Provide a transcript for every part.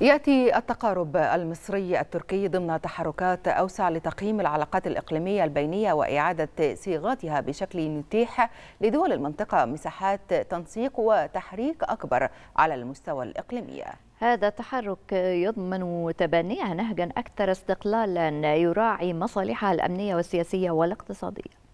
يأتي التقارب المصري التركي ضمن تحركات أوسع لتقييم العلاقات الإقليمية البينية وإعادة صياغتها بشكل يتيح لدول المنطقة مساحات تنسيق وتحريك أكبر على المستوى الإقليمي هذا التحرك يضمن تبنيها نهجا أكثر استقلالا يراعي مصالحها الأمنية والسياسية والاقتصادية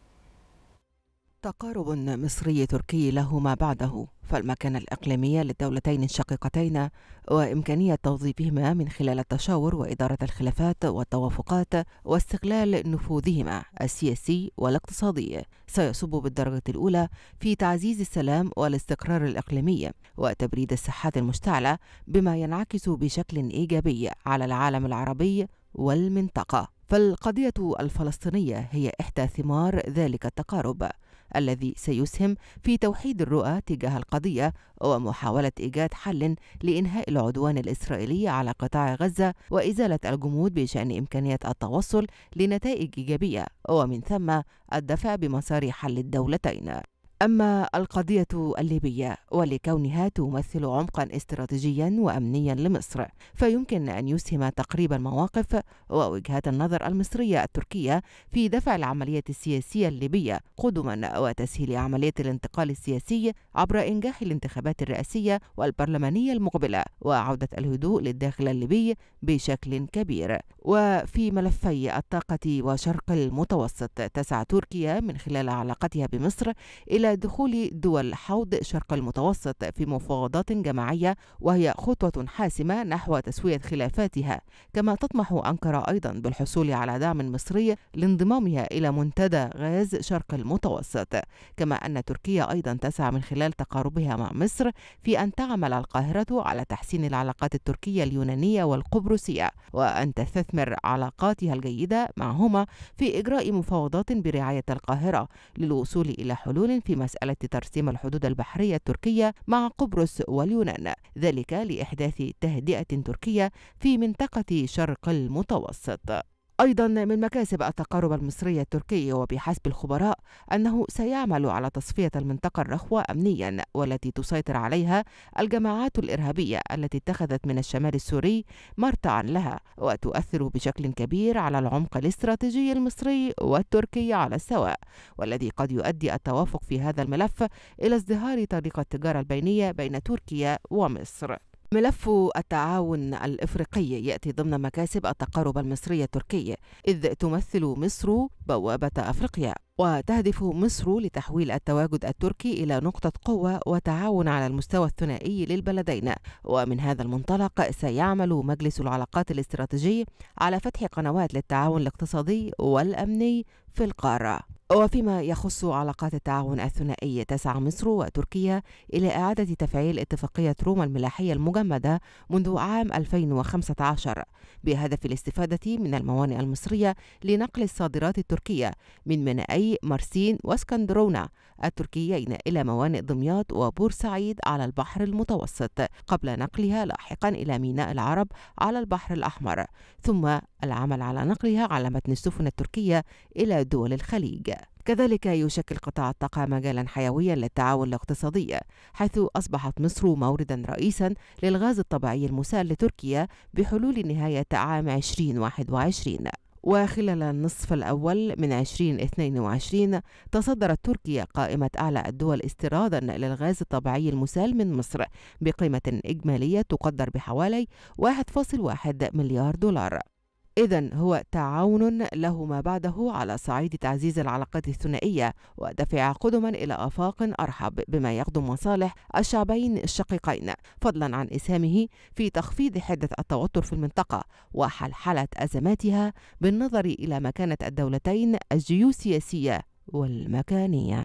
تقارب مصري تركي له ما بعده فالمكانة الإقليمية للدولتين الشقيقتين وإمكانية توظيفهما من خلال التشاور وإدارة الخلافات والتوافقات واستغلال نفوذهما السياسي والاقتصادي سيصب بالدرجة الأولى في تعزيز السلام والاستقرار الإقليمي وتبريد الساحات المشتعلة بما ينعكس بشكل إيجابي على العالم العربي والمنطقة فالقضية الفلسطينية هي إحدى ثمار ذلك التقارب الذي سيسهم في توحيد الرؤى تجاه القضية ومحاولة إيجاد حل لإنهاء العدوان الإسرائيلي على قطاع غزة وإزالة الجمود بشأن إمكانية التوصل لنتائج إيجابية ومن ثم الدفع بمسار حل الدولتين أما القضية الليبية ولكونها تمثل عمقا استراتيجيا وأمنيا لمصر فيمكن أن يسهم تقريب المواقف ووجهات النظر المصرية التركية في دفع العملية السياسية الليبية قدما وتسهيل عملية الانتقال السياسي عبر إنجاح الانتخابات الرئاسية والبرلمانية المقبلة وعودة الهدوء للداخل الليبي بشكل كبير وفي ملفي الطاقة وشرق المتوسط تسعى تركيا من خلال علاقتها بمصر إلى إلى دخول دول حوض شرق المتوسط في مفاوضات جماعية وهي خطوة حاسمة نحو تسوية خلافاتها كما تطمح أنقرة أيضا بالحصول على دعم مصري لانضمامها إلى منتدى غاز شرق المتوسط كما أن تركيا أيضا تسعى من خلال تقاربها مع مصر في أن تعمل القاهرة على تحسين العلاقات التركية اليونانية والقبرصية وأن تستثمر علاقاتها الجيدة معهما في إجراء مفاوضات برعاية القاهرة للوصول إلى حلول في في مسألة ترسيم الحدود البحرية التركية مع قبرص واليونان ذلك لإحداث تهدئة تركية في منطقة شرق المتوسط أيضا من مكاسب التقارب المصري التركي وبحسب الخبراء أنه سيعمل على تصفية المنطقة الرخوة أمنيا والتي تسيطر عليها الجماعات الإرهابية التي اتخذت من الشمال السوري مرتعا لها وتؤثر بشكل كبير على العمق الاستراتيجي المصري والتركي على السواء والذي قد يؤدي التوافق في هذا الملف إلى ازدهار طريق التجارة البينية بين تركيا ومصر ملف التعاون الافريقي ياتي ضمن مكاسب التقارب المصري التركي اذ تمثل مصر بوابه افريقيا وتهدف مصر لتحويل التواجد التركي إلى نقطة قوة وتعاون على المستوى الثنائي للبلدين ومن هذا المنطلق سيعمل مجلس العلاقات الاستراتيجي على فتح قنوات للتعاون الاقتصادي والأمني في القارة وفيما يخص علاقات التعاون الثنائي تسعى مصر وتركيا إلى إعادة تفعيل اتفاقية روما الملاحية المجمدة منذ عام 2015 بهدف الاستفادة من الموانئ المصرية لنقل الصادرات التركية من مينائي زي مرسين واسكندرونة التركيين إلى موانئ دمياط وبورسعيد على البحر المتوسط قبل نقلها لاحقا إلى ميناء العرب على البحر الأحمر ثم العمل على نقلها على متن السفن التركية إلى دول الخليج كذلك يشكل قطاع الطاقة مجالا حيويا للتعاون الاقتصادي حيث أصبحت مصر موردا رئيسا للغاز الطبيعي المسال لتركيا بحلول نهاية عام 2021 وخلال النصف الأول من 2022 تصدرت تركيا قائمة أعلى الدول استيرادا للغاز الطبيعي المسال من مصر بقيمة إجمالية تقدر بحوالي 1.1 مليار دولار إذا هو تعاون له ما بعده على صعيد تعزيز العلاقات الثنائية ودفع قدما إلى آفاق أرحب بما يخدم مصالح الشعبين الشقيقين فضلا عن إسهامه في تخفيض حدة التوتر في المنطقة وحلحلة أزماتها بالنظر إلى مكانة الدولتين الجيوسياسية والمكانية